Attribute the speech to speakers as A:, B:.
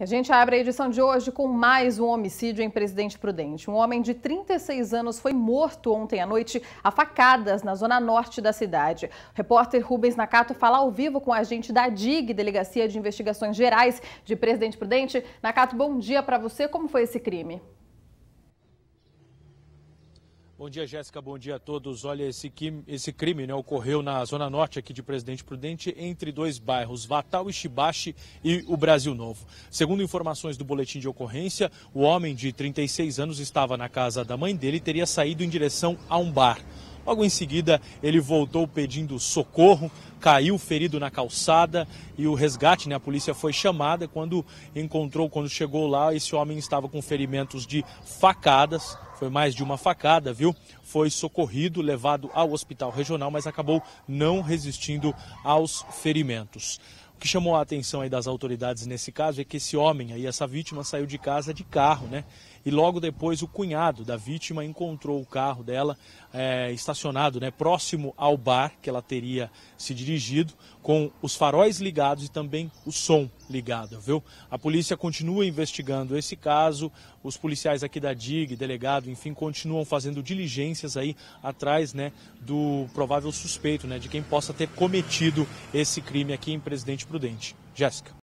A: A gente abre a edição de hoje com mais um homicídio em Presidente Prudente. Um homem de 36 anos foi morto ontem à noite a facadas na zona norte da cidade. O repórter Rubens Nakato fala ao vivo com a gente da DIG, Delegacia de Investigações Gerais de Presidente Prudente. Nakato, bom dia para você. Como foi esse crime?
B: Bom dia, Jéssica. Bom dia a todos. Olha, esse, esse crime né, ocorreu na zona norte aqui de Presidente Prudente, entre dois bairros, Vatal e Chibache e o Brasil Novo. Segundo informações do boletim de ocorrência, o homem de 36 anos estava na casa da mãe dele e teria saído em direção a um bar. Logo em seguida, ele voltou pedindo socorro, caiu ferido na calçada e o resgate, né, a polícia foi chamada. Quando encontrou, quando chegou lá, esse homem estava com ferimentos de facadas, foi mais de uma facada, viu? Foi socorrido, levado ao hospital regional, mas acabou não resistindo aos ferimentos. O que chamou a atenção aí das autoridades nesse caso é que esse homem aí, essa vítima, saiu de casa de carro, né? E logo depois o cunhado da vítima encontrou o carro dela é, estacionado, né, próximo ao bar que ela teria se dirigido, com os faróis ligados e também o som ligada, viu? A polícia continua investigando esse caso, os policiais aqui da DIG, delegado, enfim, continuam fazendo diligências aí atrás, né, do provável suspeito, né, de quem possa ter cometido esse crime aqui em Presidente Prudente. Jéssica.